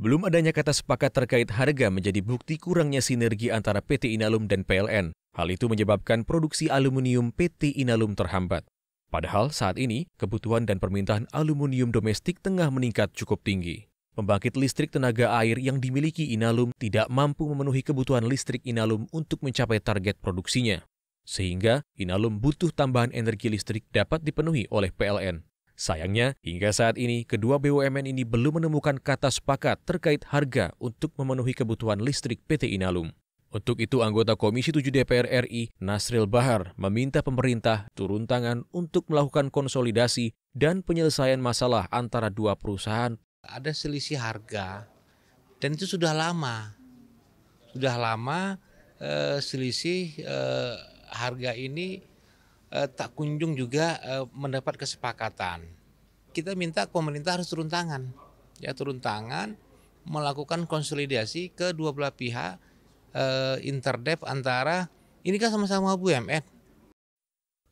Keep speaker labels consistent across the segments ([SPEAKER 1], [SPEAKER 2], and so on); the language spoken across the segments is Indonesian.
[SPEAKER 1] Belum adanya kata sepakat terkait harga menjadi bukti kurangnya sinergi antara PT Inalum dan PLN. Hal itu menyebabkan produksi aluminium PT Inalum terhambat. Padahal saat ini, kebutuhan dan permintaan aluminium domestik tengah meningkat cukup tinggi. Pembangkit listrik tenaga air yang dimiliki Inalum tidak mampu memenuhi kebutuhan listrik Inalum untuk mencapai target produksinya. Sehingga, Inalum butuh tambahan energi listrik dapat dipenuhi oleh PLN. Sayangnya, hingga saat ini kedua BUMN ini belum menemukan kata sepakat terkait harga untuk memenuhi kebutuhan listrik PT Inalum. Untuk itu, anggota Komisi 7 DPR RI, Nasril Bahar, meminta pemerintah turun tangan untuk melakukan konsolidasi dan penyelesaian masalah antara dua perusahaan.
[SPEAKER 2] Ada selisih harga, dan itu sudah lama. Sudah lama eh, selisih eh, harga ini Eh, tak kunjung juga eh, mendapat kesepakatan. Kita minta pemerintah harus turun tangan, ya turun tangan melakukan konsolidasi ke dua belah pihak eh, interdep antara ini kan sama-sama BUMN.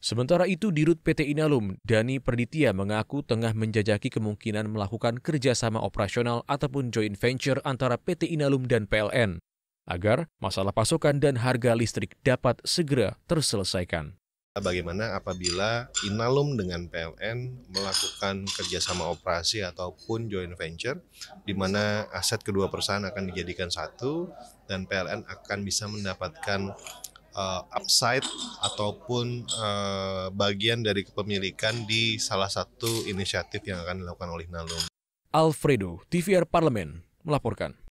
[SPEAKER 1] Sementara itu di Rut PT Inalum, Dani Perditia mengaku tengah menjajaki kemungkinan melakukan kerjasama operasional ataupun joint venture antara PT Inalum dan PLN agar masalah pasokan dan harga listrik dapat segera terselesaikan
[SPEAKER 3] bagaimana apabila Inalum dengan PLN melakukan kerjasama operasi ataupun joint venture di mana aset kedua perusahaan akan dijadikan satu dan PLN akan bisa mendapatkan uh, upside ataupun uh, bagian dari kepemilikan di salah satu inisiatif yang akan dilakukan oleh Inalum.
[SPEAKER 1] Alfredo, TVR Parlemen melaporkan.